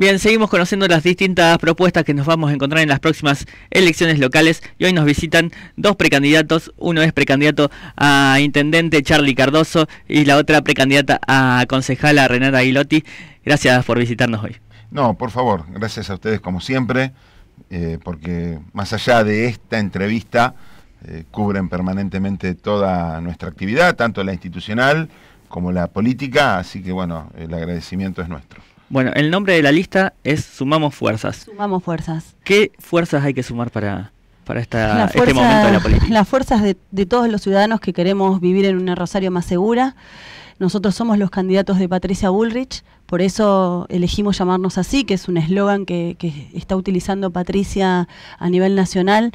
Bien, seguimos conociendo las distintas propuestas que nos vamos a encontrar en las próximas elecciones locales y hoy nos visitan dos precandidatos. Uno es precandidato a intendente Charlie Cardoso y la otra precandidata a concejala Renata Aguilotti. Gracias por visitarnos hoy. No, por favor, gracias a ustedes como siempre, eh, porque más allá de esta entrevista eh, cubren permanentemente toda nuestra actividad, tanto la institucional como la política, así que bueno, el agradecimiento es nuestro. Bueno, el nombre de la lista es Sumamos Fuerzas. Sumamos Fuerzas. ¿Qué fuerzas hay que sumar para, para esta, este momento de la política? Las fuerzas de, de todos los ciudadanos que queremos vivir en una Rosario más segura. Nosotros somos los candidatos de Patricia Bullrich, por eso elegimos llamarnos así, que es un eslogan que, está utilizando Patricia a nivel nacional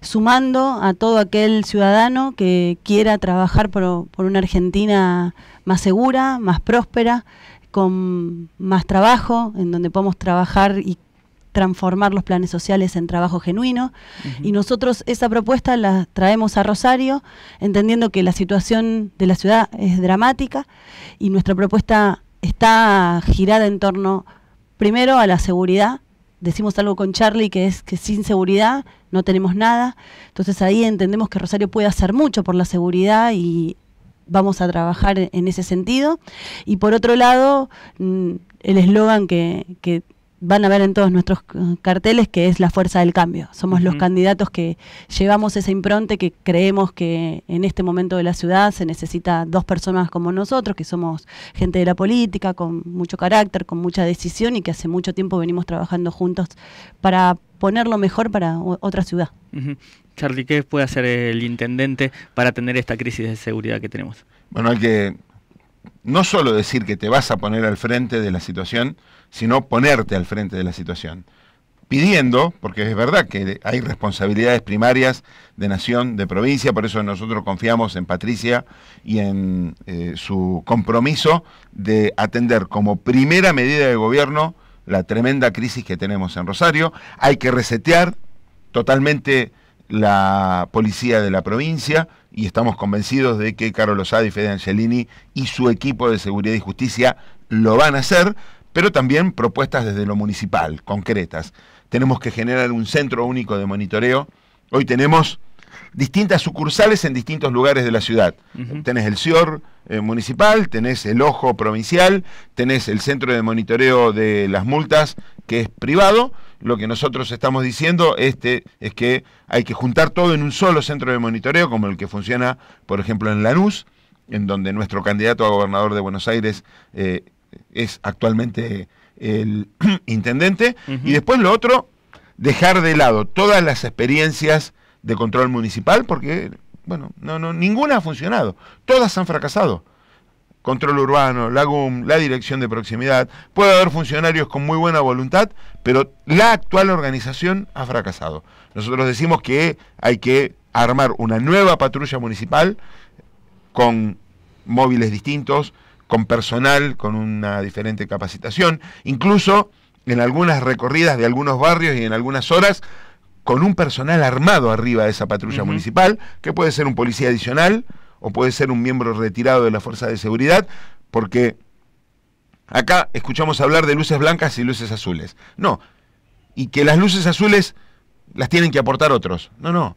sumando a todo aquel ciudadano que quiera trabajar por, por, una Argentina más segura, más próspera, con más trabajo, en donde podamos trabajar y transformar los planes sociales en trabajo genuino. Y nosotros esa propuesta la traemos a Rosario, entendiendo que la situación de la ciudad es dramática y nuestra propuesta está girada en torno, primero, a la seguridad. Decimos algo con Charlie que es que sin seguridad no tenemos nada. Entonces ahí entendemos que Rosario puede hacer mucho por la seguridad y vamos a trabajar en ese sentido. Y por otro lado, mm, el eslogan que, van a ver en todos nuestros carteles, que es la fuerza del cambio. Somos los candidatos que llevamos ese impronte, que creemos que en este momento de la ciudad se necesita dos personas como nosotros, que somos gente de la política, con mucho carácter, con mucha decisión y que hace mucho tiempo venimos trabajando juntos para ponerlo mejor para otra ciudad. Charlie, ¿qué puede hacer el intendente para atender esta crisis de seguridad que tenemos? Bueno, hay que no solo decir que te vas a poner al frente de la situación, sino ponerte al frente de la situación. Pidiendo, porque es verdad que hay responsabilidades primarias de nación, de provincia, por eso nosotros confiamos en Patricia y en eh, su compromiso de atender como primera medida de gobierno la tremenda crisis que tenemos en Rosario. Hay que resetear totalmente la policía de la provincia y estamos convencidos de que Carlos Lozada y Fede Angelini y su equipo de seguridad y justicia lo van a hacer, pero también propuestas desde lo municipal, concretas. Tenemos que generar un centro único de monitoreo. Hoy tenemos distintas sucursales en distintos lugares de la ciudad. Tenés el CIOR eh, municipal, tenés el Ojo provincial, tenés el Centro de Monitoreo de las Multas, que es privado. Lo que nosotros estamos diciendo este, es que hay que juntar todo en un solo centro de monitoreo, como el que funciona, por ejemplo, en Lanús, en donde nuestro candidato a gobernador de Buenos Aires eh, es actualmente el intendente. Y después lo otro, dejar de lado todas las experiencias de control municipal, porque, bueno, no, no, ninguna ha funcionado, todas han fracasado. Control urbano, la GUM, la dirección de proximidad, puede haber funcionarios con muy buena voluntad, pero la actual organización ha fracasado. Nosotros decimos que hay que armar una nueva patrulla municipal con móviles distintos, con personal, con una diferente capacitación, incluso en algunas recorridas de algunos barrios y en algunas horas con un personal armado arriba de esa patrulla municipal, que puede ser un policía adicional o puede ser un miembro retirado de la fuerza de seguridad, porque acá escuchamos hablar de luces blancas y luces azules. No, y que las luces azules las tienen que aportar otros. No, no.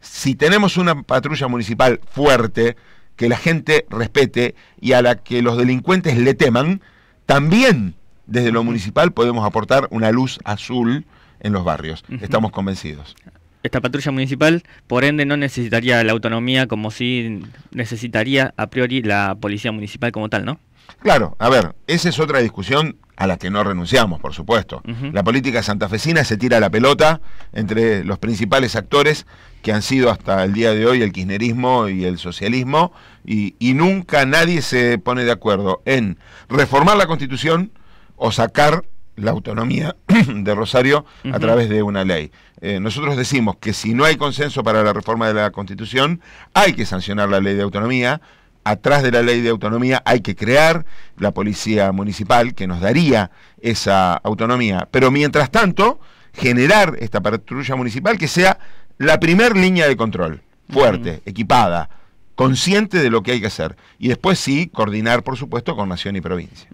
Si tenemos una patrulla municipal fuerte, que la gente respete y a la que los delincuentes le teman, también desde lo municipal podemos aportar una luz azul en los barrios. Estamos convencidos. Esta patrulla municipal, por ende, no necesitaría la autonomía como si necesitaría a priori la policía municipal como tal, ¿no? Claro, a ver, esa es otra discusión a la que no renunciamos, por supuesto. La política santafesina se tira la pelota entre los principales actores que han sido hasta el día de hoy el kirchnerismo y el socialismo, y nunca nadie se pone de acuerdo en reformar la constitución o sacar la autonomía de Rosario a través de una ley. Eh, nosotros decimos que si no hay consenso para la reforma de la Constitución, hay que sancionar la ley de autonomía. Atrás de la ley de autonomía hay que crear la policía municipal que nos daría esa autonomía. Pero mientras tanto, generar esta patrulla municipal que sea la primer línea de control, fuerte, equipada, consciente de lo que hay que hacer. Y después sí, coordinar, por supuesto, con nación y provincia.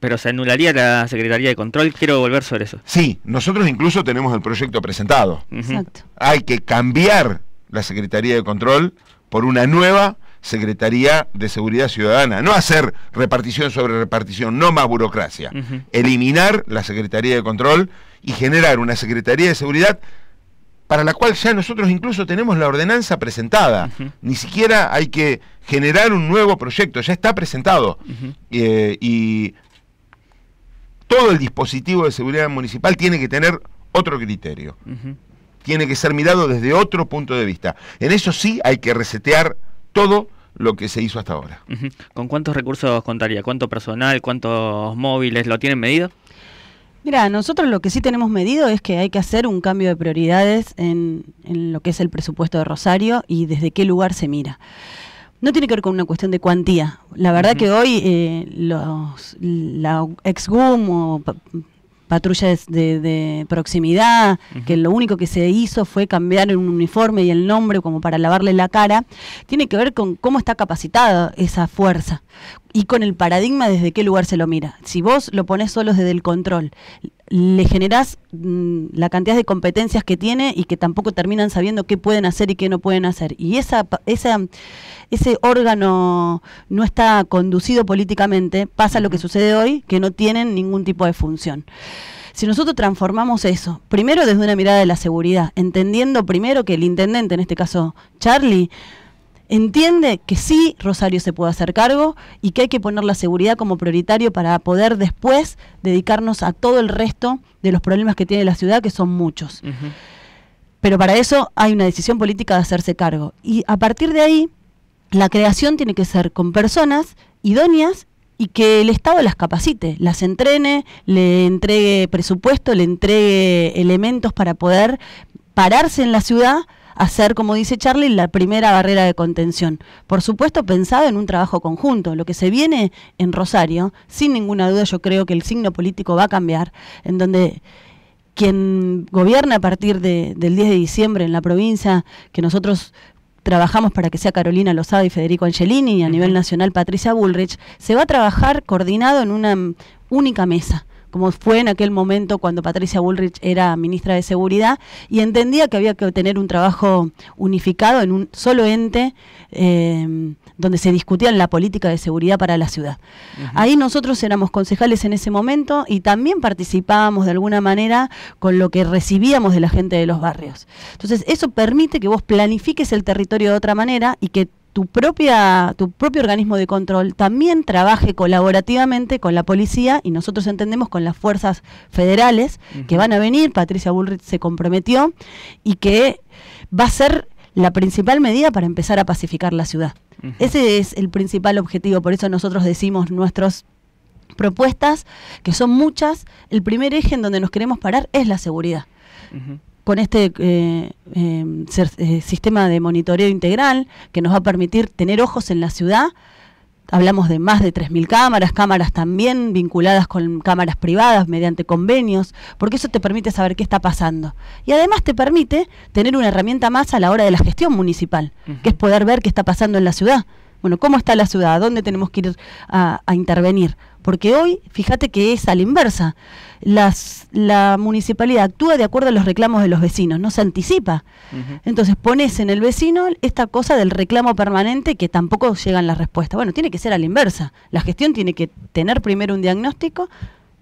Pero se anularía la Secretaría de Control, quiero volver sobre eso. Sí, nosotros incluso tenemos el proyecto presentado. Exacto. Hay que cambiar la Secretaría de Control por una nueva Secretaría de Seguridad Ciudadana. No hacer repartición sobre repartición, no más burocracia. Eliminar la Secretaría de Control y generar una Secretaría de Seguridad para la cual ya nosotros incluso tenemos la ordenanza presentada. Ni siquiera hay que generar un nuevo proyecto, ya está presentado. Eh, y todo el dispositivo de seguridad municipal tiene que tener otro criterio. Tiene que ser mirado desde otro punto de vista. En eso sí hay que resetear todo lo que se hizo hasta ahora. ¿Con cuántos recursos contaría? ¿Cuánto personal? ¿Cuántos móviles? ¿Lo tienen medido? Mira, nosotros lo que sí tenemos medido es que hay que hacer un cambio de prioridades en, en lo que es el presupuesto de Rosario y desde qué lugar se mira. No tiene que ver con una cuestión de cuantía. La verdad que hoy eh, los, la ex-GUM o patrullas de, proximidad, que lo único que se hizo fue cambiar un uniforme y el nombre como para lavarle la cara, tiene que ver con cómo está capacitada esa fuerza y con el paradigma desde qué lugar se lo mira. Si vos lo pones solo desde el control, le generás mm, la cantidad de competencias que tiene y que tampoco terminan sabiendo qué pueden hacer y qué no pueden hacer. Y esa, esa, ese órgano no está conducido políticamente, pasa lo que sucede hoy, que no tienen ningún tipo de función. Si nosotros transformamos eso, primero desde una mirada de la seguridad, entendiendo primero que el intendente, en este caso Charlie, entiende que sí Rosario se puede hacer cargo y que hay que poner la seguridad como prioritario para poder después dedicarnos a todo el resto de los problemas que tiene la ciudad, que son muchos. Pero para eso hay una decisión política de hacerse cargo. Y a partir de ahí, la creación tiene que ser con personas idóneas y que el Estado las capacite, las entrene, le entregue presupuesto, le entregue elementos para poder pararse en la ciudad hacer, como dice Charlie, la primera barrera de contención. Por supuesto, pensado en un trabajo conjunto. Lo que se viene en Rosario, sin ninguna duda, yo creo que el signo político va a cambiar, en donde quien gobierna a partir del 10 de diciembre en la provincia, que nosotros trabajamos para que sea Carolina Lozada y Federico Angelini y a nivel nacional Patricia Bullrich, se va a trabajar coordinado en una única mesa como fue en aquel momento cuando Patricia Bullrich era ministra de Seguridad, y entendía que había que tener un trabajo unificado en un solo ente em, donde se discutía la política de seguridad para la ciudad. Ahí nosotros éramos concejales en ese momento y también participábamos de alguna manera con lo que recibíamos de la gente de los barrios. Entonces, eso permite que vos planifiques el territorio de otra manera y que tu, propia, tu propio organismo de control también trabaje colaborativamente con la policía y nosotros entendemos con las fuerzas federales que van a venir, Patricia Bullrich se comprometió y que va a ser la principal medida para empezar a pacificar la ciudad. Ese es el principal objetivo, por eso nosotros decimos nuestras propuestas, que son muchas, el primer eje en donde nos queremos parar es la seguridad con este eh, eh, eh, sistema de monitoreo integral que nos va a permitir tener ojos en la ciudad. Hablamos de más de 3.000 cámaras, cámaras también vinculadas con cámaras privadas mediante convenios, porque eso te permite saber qué está pasando. Y además te permite tener una herramienta más a la hora de la gestión municipal, que es poder ver qué está pasando en la ciudad bueno, ¿cómo está la ciudad? dónde tenemos que ir a, intervenir? Porque hoy, fíjate que es a la inversa. Las, la municipalidad actúa de acuerdo a los reclamos de los vecinos, no se anticipa. Entonces pones en el vecino esta cosa del reclamo permanente que tampoco llegan la respuesta. Bueno, tiene que ser a la inversa. La gestión tiene que tener primero un diagnóstico,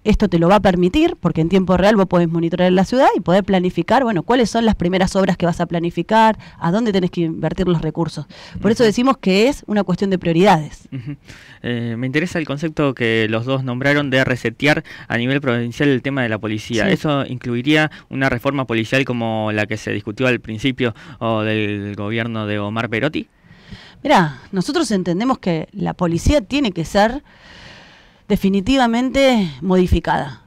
esto te lo va a permitir, porque en tiempo real vos podés monitorear la ciudad y poder planificar, bueno, cuáles son las primeras obras que vas a planificar, a dónde tenés que invertir los recursos. Por eso decimos que es una cuestión de prioridades. Eh, me interesa el concepto que los dos nombraron de resetear a nivel provincial el tema de la policía. ¿Eso incluiría una reforma policial como la que se discutió al principio o del gobierno de Omar Perotti? mira nosotros entendemos que la policía tiene que ser definitivamente modificada.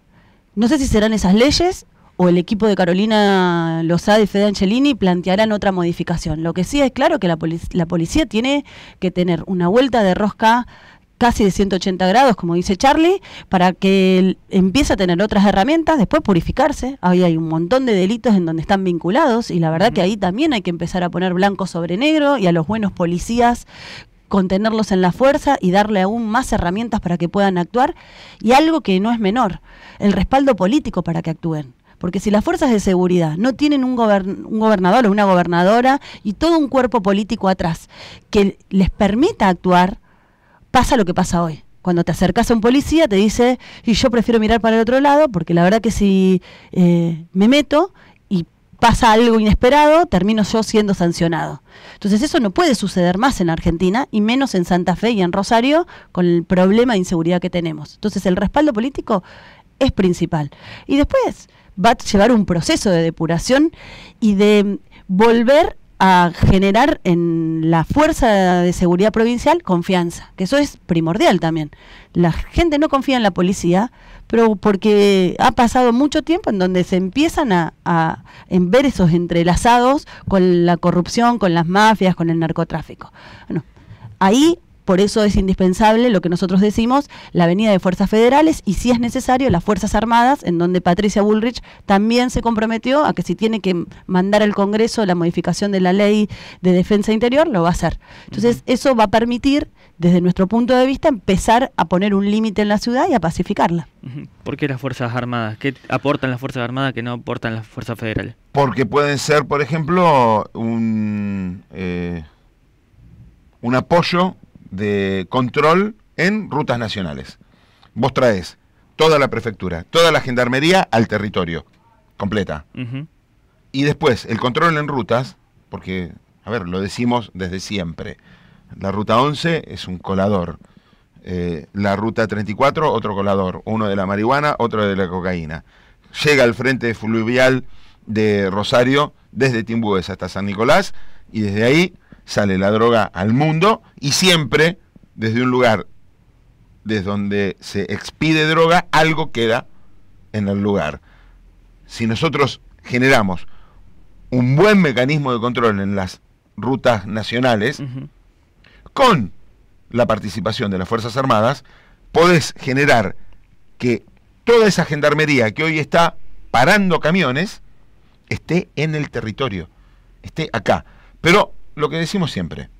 No sé si serán esas leyes o el equipo de Carolina Lozada y Fede Angelini plantearán otra modificación. Lo que sí es claro que la, policía tiene que tener una vuelta de rosca casi de 180 grados, como dice Charlie, para que empiece a tener otras herramientas, después purificarse. Ahí hay un montón de delitos en donde están vinculados y la verdad que ahí también hay que empezar a poner blanco sobre negro y a los buenos policías contenerlos en la fuerza y darle aún más herramientas para que puedan actuar y algo que no es menor, el respaldo político para que actúen. Porque si las fuerzas de seguridad no tienen un, gobernador o una gobernadora y todo un cuerpo político atrás que les permita actuar, pasa lo que pasa hoy. Cuando te acercas a un policía te dice, y yo prefiero mirar para el otro lado, porque la verdad que si eh, me meto, pasa algo inesperado, termino yo siendo sancionado. Entonces eso no puede suceder más en Argentina y menos en Santa Fe y en Rosario con el problema de inseguridad que tenemos. Entonces el respaldo político es principal. Y después va a llevar un proceso de depuración y de volver a generar en la fuerza de seguridad provincial confianza, que eso es primordial también. La gente no confía en la policía pero porque ha pasado mucho tiempo en donde se empiezan a, en ver esos entrelazados con la corrupción, con las mafias, con el narcotráfico. Bueno, ahí por eso es indispensable lo que nosotros decimos, la venida de fuerzas federales y si es necesario las Fuerzas Armadas, en donde Patricia Bullrich también se comprometió a que si tiene que mandar al Congreso la modificación de la ley de defensa interior, lo va a hacer. Entonces, eso va a permitir desde nuestro punto de vista, empezar a poner un límite en la ciudad y a pacificarla. ¿Por qué las Fuerzas Armadas? ¿Qué aportan las Fuerzas Armadas que no aportan las Fuerzas Federales? Porque pueden ser, por ejemplo, un, eh, un apoyo de control en rutas nacionales. Vos traes toda la prefectura, toda la gendarmería al territorio, completa. Y después, el control en rutas, porque, a ver, lo decimos desde siempre la ruta 11 es un colador. Eh, la ruta 34, otro colador. Uno de la marihuana, otro de la cocaína. Llega al frente fluvial de Rosario desde Timbúes hasta San Nicolás y desde ahí sale la droga al mundo y siempre desde un lugar desde donde se expide droga, algo queda en el lugar. Si nosotros generamos un buen mecanismo de control en las rutas nacionales, con la participación de las Fuerzas Armadas, podés generar que toda esa gendarmería que hoy está parando camiones esté en el territorio, esté acá. Pero lo que decimos siempre,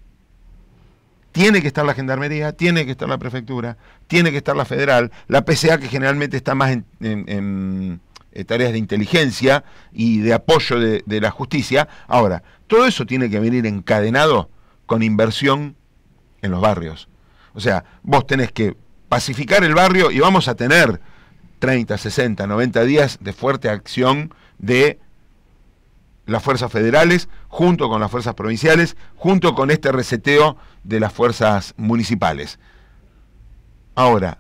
tiene que estar la gendarmería, tiene que estar la prefectura, tiene que estar la federal, la PCA que generalmente está más en, eh, tareas de inteligencia y de apoyo de, de la justicia. Ahora, todo eso tiene que venir encadenado con inversión en los barrios. O sea, vos tenés que pacificar el barrio y vamos a tener 30, 60, 90 días de fuerte acción de las fuerzas federales, junto con las fuerzas provinciales, junto con este reseteo de las fuerzas municipales. Ahora,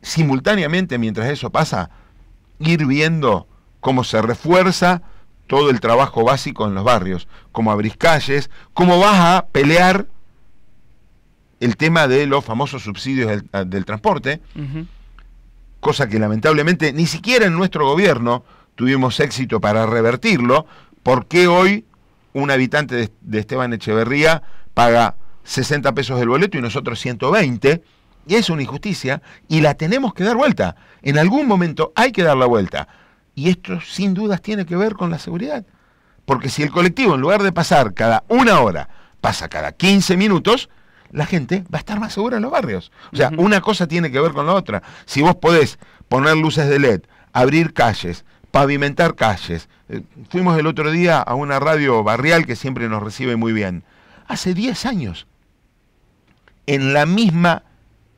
simultáneamente mientras eso pasa, ir viendo cómo se refuerza todo el trabajo básico en los barrios, cómo abrís calles, cómo vas a pelear el tema de los famosos subsidios del, ah, transporte, cosa que lamentablemente ni siquiera en nuestro gobierno tuvimos éxito para revertirlo, porque hoy un habitante de, de Esteban Echeverría paga 60 pesos el boleto y nosotros 120? Y es una injusticia y la tenemos que dar vuelta. En algún momento hay que dar la vuelta. Y esto sin dudas tiene que ver con la seguridad. Porque si el colectivo, en lugar de pasar cada una hora, pasa cada 15 minutos, la gente va a estar más segura en los barrios. O sea, una cosa tiene que ver con la otra. Si vos podés poner luces de LED, abrir calles, pavimentar calles. Eh, fuimos el otro día a una radio barrial que siempre nos recibe muy bien. Hace 10 años, en la misma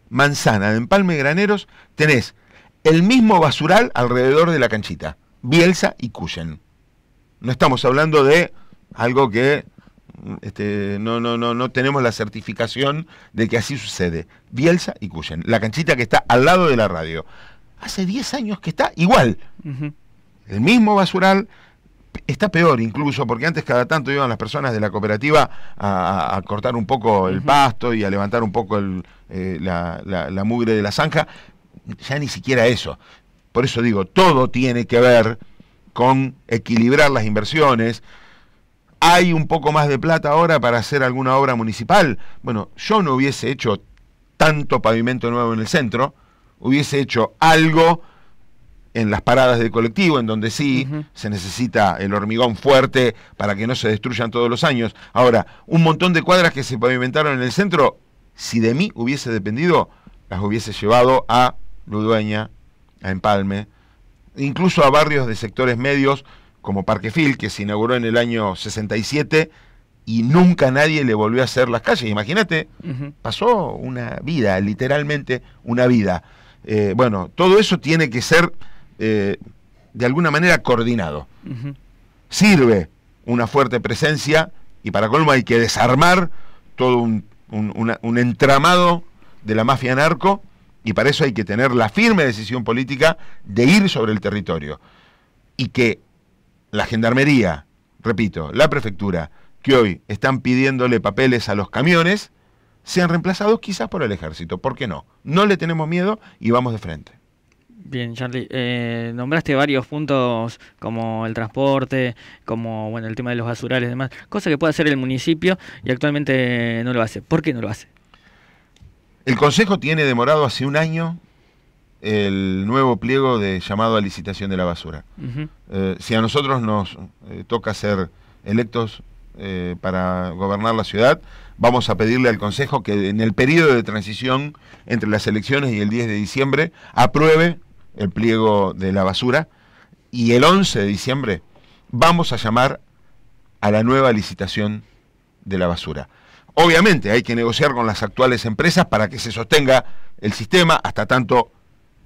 manzana de Empalme Graneros, tenés el mismo basural alrededor de la canchita, Bielsa y Cuyen. No estamos hablando de algo que este, no, no, no, no tenemos la certificación de que así sucede. Bielsa y Cuyen, la canchita que está al lado de la radio. Hace 10 años que está igual. El mismo basural, está peor incluso, porque antes cada tanto iban las personas de la cooperativa a, cortar un poco el pasto y a levantar un poco eh, la, la, mugre de la zanja, ya ni siquiera eso. Por eso digo, todo tiene que ver con equilibrar las inversiones, hay un poco más de plata ahora para hacer alguna obra municipal. Bueno, yo no hubiese hecho tanto pavimento nuevo en el centro, hubiese hecho algo en las paradas del colectivo, en donde sí se necesita el hormigón fuerte para que no se destruyan todos los años. Ahora, un montón de cuadras que se pavimentaron en el centro, si de mí hubiese dependido, las hubiese llevado a Ludueña, a Empalme, incluso a barrios de sectores medios como Parque Fil, que se inauguró en el año 67 y nunca nadie le volvió a hacer las calles. Imagínate, pasó una vida, literalmente una vida. Eh, bueno, todo eso tiene que ser eh, de alguna manera coordinado. Sirve una fuerte presencia y para colmo hay que desarmar todo un, un entramado de la mafia narco y para eso hay que tener la firme decisión política de ir sobre el territorio y que la gendarmería, repito, la prefectura, que hoy están pidiéndole papeles a los camiones, sean reemplazados quizás por el ejército. ¿Por qué no? No le tenemos miedo y vamos de frente. Bien, Charlie, eh, nombraste varios puntos como el transporte, como bueno el tema de los basurales y demás, cosa que puede hacer el municipio y actualmente no lo hace. ¿Por qué no lo hace? El Consejo tiene demorado hace un año el nuevo pliego de llamado a licitación de la basura. Eh, si a nosotros nos eh, toca ser electos eh, para gobernar la ciudad, vamos a pedirle al Consejo que en el periodo de transición entre las elecciones y el 10 de diciembre apruebe el pliego de la basura y el 11 de diciembre vamos a llamar a la nueva licitación de la basura. Obviamente hay que negociar con las actuales empresas para que se sostenga el sistema hasta tanto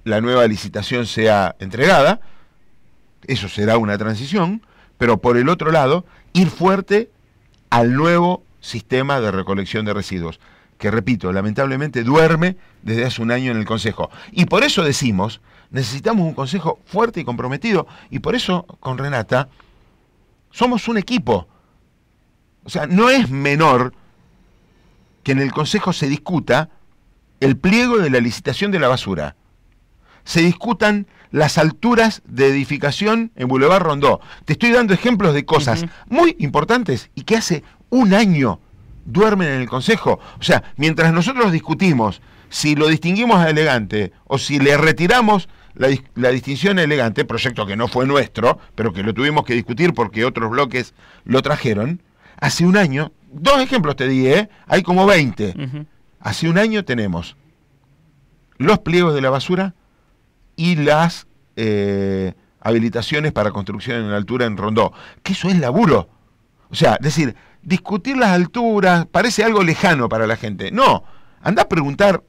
la nueva licitación sea entregada, eso será una transición, pero por el otro lado, ir fuerte al nuevo sistema de recolección de residuos, que repito, lamentablemente duerme desde hace un año en el Consejo. Y por eso decimos, necesitamos un Consejo fuerte y comprometido, y por eso con Renata somos un equipo. O sea, no es menor que en el Consejo se discuta el pliego de la licitación de la basura se discutan las alturas de edificación en Boulevard Rondó. Te estoy dando ejemplos de cosas muy importantes y que hace un año duermen en el Consejo. O sea, mientras nosotros discutimos si lo distinguimos a elegante o si le retiramos la, la, distinción elegante, proyecto que no fue nuestro, pero que lo tuvimos que discutir porque otros bloques lo trajeron, hace un año, dos ejemplos te di, ¿eh? hay como 20. Hace un año tenemos los pliegos de la basura y las eh, habilitaciones para construcción en altura en Rondó. Que eso es laburo. O sea, decir, discutir las alturas parece algo lejano para la gente. No, anda a preguntar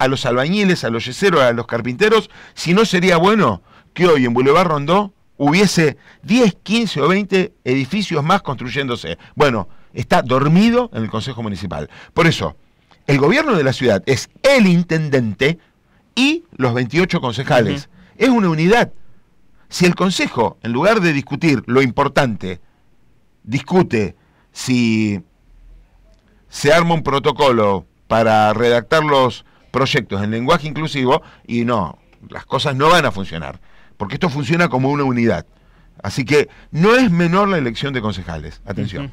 a los albañiles, a los yeseros, a los carpinteros, si no sería bueno que hoy en Boulevard Rondó hubiese 10, 15 o 20 edificios más construyéndose. Bueno, está dormido en el Consejo Municipal. Por eso, el gobierno de la ciudad es el intendente, y los 28 concejales. Es una unidad. Si el Consejo, en lugar de discutir lo importante, discute si se arma un protocolo para redactar los proyectos en lenguaje inclusivo, y no, las cosas no van a funcionar, porque esto funciona como una unidad. Así que no es menor la elección de concejales. Atención.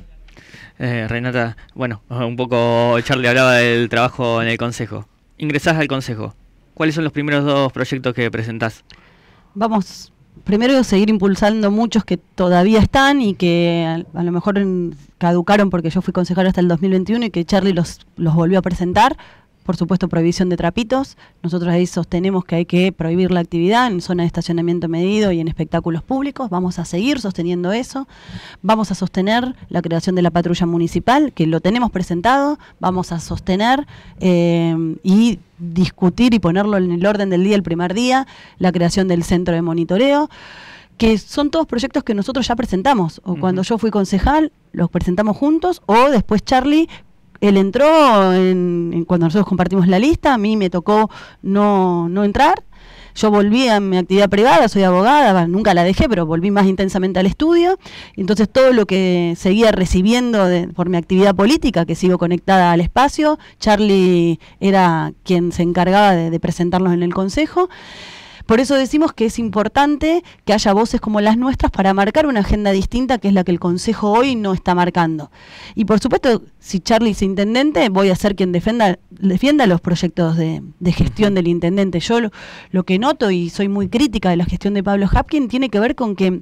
Eh, Renata, bueno, un poco Charlie hablaba del trabajo en el Consejo. Ingresás al Consejo. ¿Cuáles son los primeros dos proyectos que presentás? Vamos, primero seguir impulsando muchos que todavía están y que a, lo mejor caducaron porque yo fui consejero hasta el 2021 y que Charlie los, los volvió a presentar, por supuesto prohibición de trapitos. Nosotros ahí sostenemos que hay que prohibir la actividad en zona de estacionamiento medido y en espectáculos públicos. Vamos a seguir sosteniendo eso. Vamos a sostener la creación de la patrulla municipal, que lo tenemos presentado. Vamos a sostener eh, y discutir y ponerlo en el orden del día el primer día, la creación del centro de monitoreo que son todos proyectos que nosotros ya presentamos, o cuando yo fui concejal, los presentamos juntos, o después Charlie él entró, en, cuando nosotros compartimos la lista, a mí me tocó no, no entrar. Yo volví a mi actividad privada, soy abogada, nunca la dejé, pero volví más intensamente al estudio. Entonces todo lo que seguía recibiendo por mi actividad política, que sigo conectada al espacio, Charlie era quien se encargaba de, de en el Consejo. Por eso decimos que es importante que haya voces como las nuestras para marcar una agenda distinta que es la que el Consejo hoy no está marcando. Y por supuesto, si Charlie es intendente, voy a ser quien defienda los proyectos de, gestión del intendente. Yo lo, que noto y soy muy crítica de la gestión de Pablo Hapkin tiene que ver con que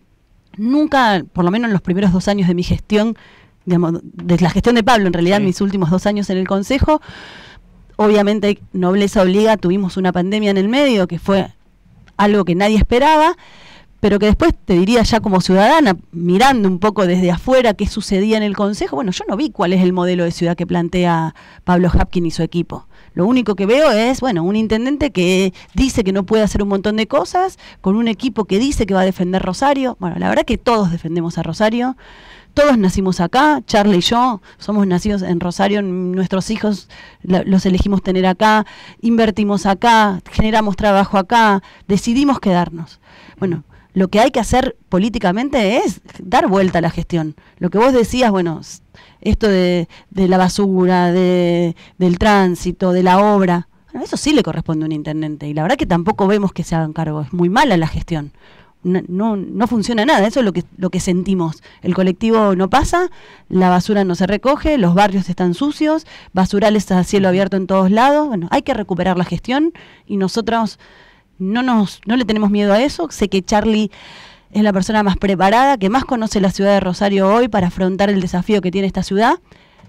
nunca, por lo menos en los primeros dos años de mi gestión, de la gestión de Pablo, en realidad mis últimos dos años en el Consejo, obviamente nobleza obliga, tuvimos una pandemia en el medio que fue algo que nadie esperaba, pero que después te diría ya como ciudadana, mirando un poco desde afuera qué sucedía en el Consejo, bueno, yo no vi cuál es el modelo de ciudad que plantea Pablo Hapkin y su equipo. Lo único que veo es, bueno, un intendente que dice que no puede hacer un montón de cosas, con un equipo que dice que va a defender Rosario. Bueno, la verdad que todos defendemos a Rosario todos nacimos acá, Charlie y yo, somos nacidos en Rosario, nuestros hijos los elegimos tener acá, invertimos acá, generamos trabajo acá, decidimos quedarnos. Bueno, lo que hay que hacer políticamente es dar vuelta a la gestión. Lo que vos decías, bueno, esto de, la basura, de, del tránsito, de la obra, eso sí le corresponde a un intendente y la verdad que tampoco vemos que se hagan cargo, es muy mala la gestión no, no, funciona nada, eso es lo que, lo que sentimos. El colectivo no pasa, la basura no se recoge, los barrios están sucios, basurales a cielo abierto en todos lados. Bueno, hay que recuperar la gestión y nosotros no, nos, no le tenemos miedo a eso. Sé que Charlie es la persona más preparada, que más conoce la ciudad de Rosario hoy para afrontar el desafío que tiene esta ciudad.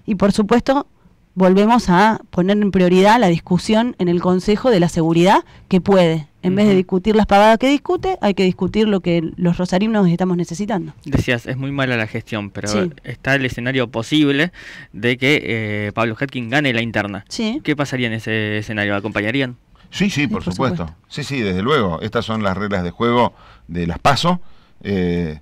Y por supuesto, volvemos a poner en prioridad la discusión en el Consejo de la Seguridad que puede en vez de discutir las pavadas que discute, hay que discutir lo que los rosarinos estamos necesitando. Decías, es muy mala la gestión, pero está el escenario posible de que eh, Pablo Hetkin gane la interna. ¿Qué pasaría en ese escenario? ¿Acompañarían? Sí, sí, por, supuesto. Sí, sí, desde luego. Estas son las reglas de juego de las PASO. Eh,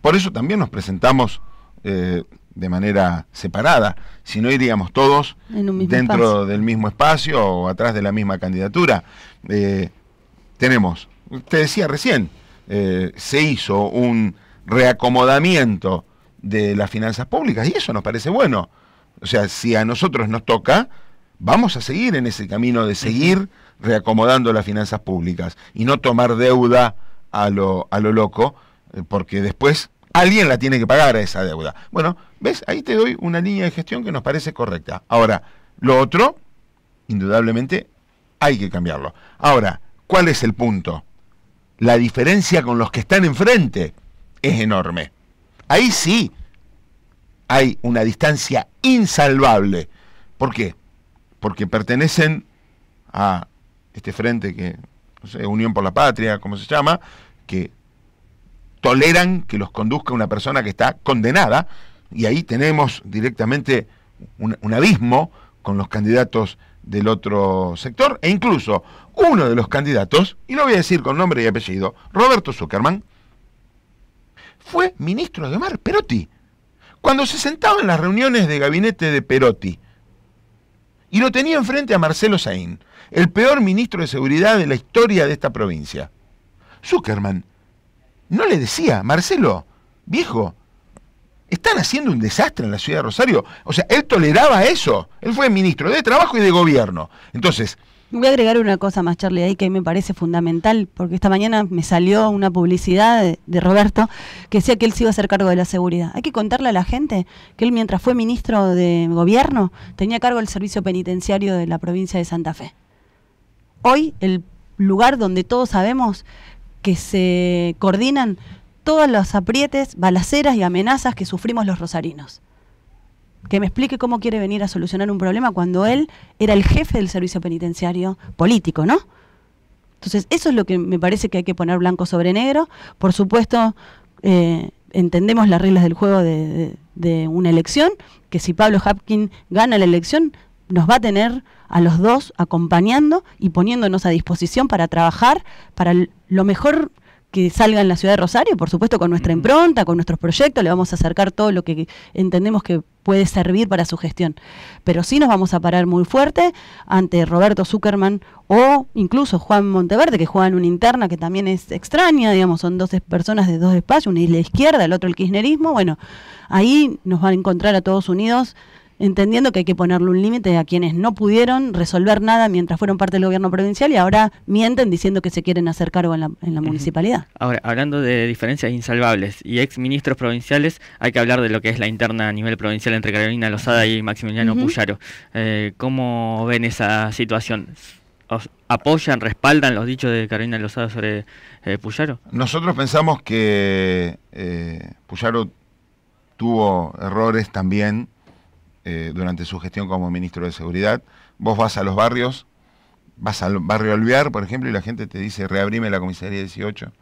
por eso también nos presentamos eh, de manera separada. Si no iríamos todos dentro del mismo espacio o atrás de la misma candidatura tenemos, te decía recién, eh, se hizo un reacomodamiento de las finanzas públicas y eso nos parece bueno. O sea, si a nosotros nos toca, vamos a seguir en ese camino de seguir reacomodando las finanzas públicas y no tomar deuda a lo, a lo loco, eh, porque después alguien la tiene que pagar a esa deuda. Bueno, ves, ahí te doy una línea de gestión que nos parece correcta. Ahora, lo otro, indudablemente, hay que cambiarlo. Ahora, ¿Cuál es el punto? La diferencia con los que están enfrente es enorme. Ahí sí hay una distancia insalvable. ¿Por qué? Porque pertenecen a este frente que, Unión por la Patria, como se llama, que toleran que los conduzca una persona que está condenada, y ahí tenemos directamente un abismo con los candidatos del otro sector e incluso uno de los candidatos, y lo voy a decir con nombre y apellido, Roberto Zuckerman, fue ministro de Omar Perotti. Cuando se sentaba en las reuniones de gabinete de Perotti y lo tenía enfrente a Marcelo Saín, el peor ministro de seguridad de la historia de esta provincia, Zuckerman no le decía, Marcelo, viejo, están haciendo un desastre en la ciudad de Rosario. O sea, él toleraba eso. Él fue ministro de Trabajo y de Gobierno. Entonces, Voy a agregar una cosa más, Charlie, ahí que me parece fundamental, porque esta mañana me salió una publicidad de, Roberto que decía que él se iba a hacer cargo de la seguridad. Hay que contarle a la gente que él mientras fue ministro de gobierno tenía cargo el servicio penitenciario de la provincia de Santa Fe. Hoy el lugar donde todos sabemos que se coordinan todos los aprietes, balaceras y amenazas que sufrimos los rosarinos. Que me explique cómo quiere venir a solucionar un problema cuando él era el jefe del servicio penitenciario político, ¿no? Entonces, eso es lo que me parece que hay que poner blanco sobre negro. Por supuesto, eh, entendemos las reglas del juego de, una elección, que si Pablo Hapkin gana la elección, nos va a tener a los dos acompañando y poniéndonos a disposición para trabajar para lo mejor que salga en la ciudad de Rosario, por supuesto con nuestra impronta, con nuestros proyectos, le vamos a acercar todo lo que entendemos que puede servir para su gestión. Pero sí nos vamos a parar muy fuerte ante Roberto Zuckerman o incluso Juan Monteverde, que juega en una interna que también es extraña, digamos, son dos personas de dos espacios, una isla izquierda, el otro el kirchnerismo, bueno, ahí nos van a encontrar a todos unidos entendiendo que hay que ponerle un límite a quienes no pudieron resolver nada mientras fueron parte del gobierno provincial y ahora mienten diciendo que se quieren hacer cargo en la, en la municipalidad. Ahora, hablando de diferencias insalvables y ex ministros provinciales, hay que hablar de lo que es la interna a nivel provincial entre Carolina Lozada y Maximiliano uh ¿Cómo ven esa situación? ¿Apoyan, respaldan los dichos de Carolina Lozada sobre eh, Puyaro? Nosotros pensamos que eh, Puyaro tuvo errores también eh, durante su gestión como ministro de Seguridad. Vos vas a los barrios, vas al barrio Alvear, por ejemplo, y la gente te dice, reabrime la comisaría 18.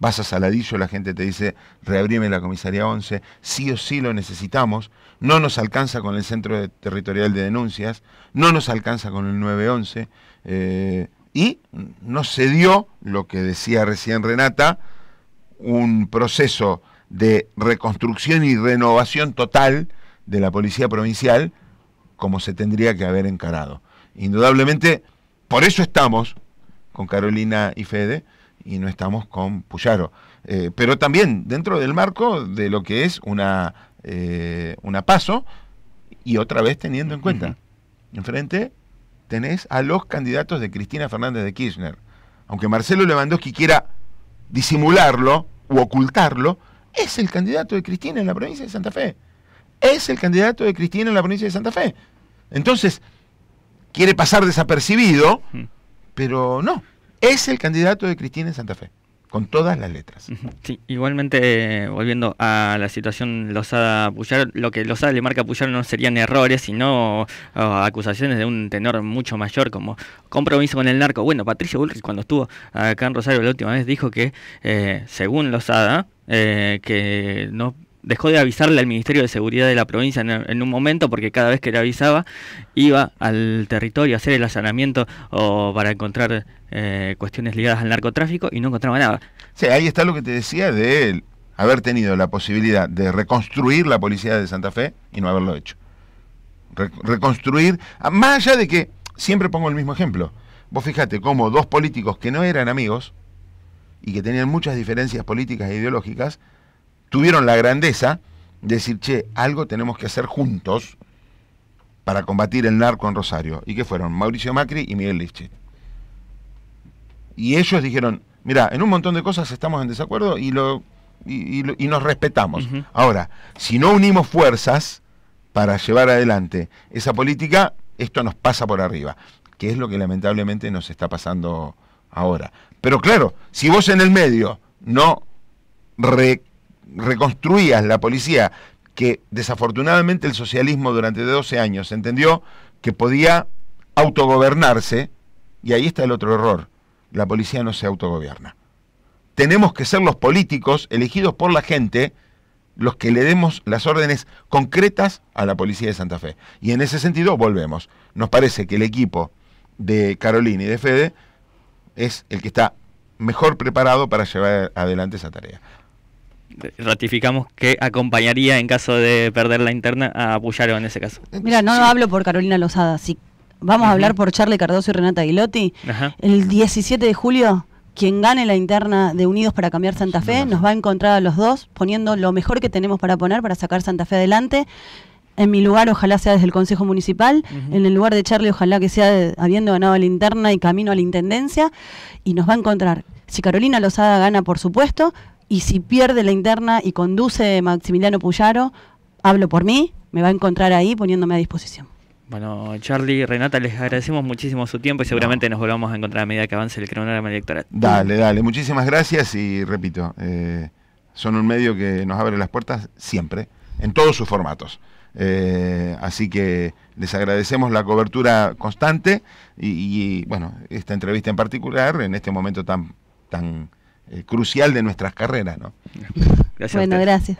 Vas a Saladillo, la gente te dice, reabrime la comisaría 11. Sí o sí lo necesitamos. No nos alcanza con el Centro Territorial de Denuncias. No nos alcanza con el 911. Eh, y no se dio lo que decía recién Renata, un proceso de reconstrucción y renovación total de la policía provincial como se tendría que haber encarado. Indudablemente, por eso estamos con Carolina y Fede y no estamos con Puyaro. Eh, pero también dentro del marco de lo que es una, eh, una paso y otra vez teniendo en cuenta, enfrente tenés a los candidatos de Cristina Fernández de Kirchner. Aunque Marcelo Lewandowski quiera disimularlo u ocultarlo, es el candidato de Cristina en la provincia de Santa Fe es el candidato de Cristina en la provincia de Santa Fe. Entonces, quiere pasar desapercibido, pero no, es el candidato de Cristina en Santa Fe, con todas las letras. Sí, igualmente, eh, volviendo a la situación Lozada-Puyar, lo que Lozada le marca a Puyar no serían errores, sino oh, acusaciones de un tenor mucho mayor, como compromiso con el narco. Bueno, Patricio Bullrich, cuando estuvo acá en Rosario la última vez, dijo que, eh, según Lozada, eh, que no dejó de avisarle al Ministerio de Seguridad de la provincia en, un momento porque cada vez que le avisaba iba al territorio a hacer el allanamiento o para encontrar eh, cuestiones ligadas al narcotráfico y no encontraba nada. Sí, ahí está lo que te decía de él, haber tenido la posibilidad de reconstruir la policía de Santa Fe y no haberlo hecho. reconstruir, ah, más allá de que, siempre pongo el mismo ejemplo, vos fijate cómo dos políticos que no eran amigos y que tenían muchas diferencias políticas e ideológicas, tuvieron la grandeza de decir, che, algo tenemos que hacer juntos para combatir el narco en Rosario. ¿Y qué fueron? Mauricio Macri y Miguel Lifchit. Y ellos dijeron, mira, en un montón de cosas estamos en desacuerdo y, lo, y, nos respetamos. Ahora, si no unimos fuerzas para llevar adelante esa política, esto nos pasa por arriba, que es lo que lamentablemente nos está pasando ahora. Pero claro, si vos en el medio no reconstruías la policía que desafortunadamente el socialismo durante 12 años entendió que podía autogobernarse, y ahí está el otro error, la policía no se autogobierna. Tenemos que ser los políticos elegidos por la gente los que le demos las órdenes concretas a la policía de Santa Fe. Y en ese sentido volvemos. Nos parece que el equipo de Carolina y de Fede es el que está mejor preparado para llevar adelante esa tarea ratificamos que acompañaría en caso de perder la interna a Puyaro en ese caso. Mira, no hablo por Carolina Lozada, Si Vamos a hablar por Charlie Cardoso y Renata Aguilotti, El 17 de julio, quien gane la interna de Unidos para cambiar Santa Fe nos va a encontrar a los dos poniendo lo mejor que tenemos para poner para sacar Santa Fe adelante. En mi lugar, ojalá sea desde el Consejo Municipal. En el lugar de Charlie, ojalá que sea habiendo ganado la interna y camino a la intendencia. Y nos va a encontrar. Si Carolina Lozada gana, por supuesto, y si pierde la interna y conduce Maximiliano Puyaro, hablo por mí, me va a encontrar ahí poniéndome a disposición. Bueno, Charlie, y Renata, les agradecemos muchísimo su tiempo y seguramente nos volvamos a encontrar a medida que avance el cronograma electoral. Dale, dale, muchísimas gracias y repito, eh, son un medio que nos abre las puertas siempre, en todos sus formatos. Eh, así que les agradecemos la cobertura constante y, bueno, esta entrevista en particular, en este momento tan, tan eh, crucial de nuestras carreras. ¿no? Gracias bueno, gracias.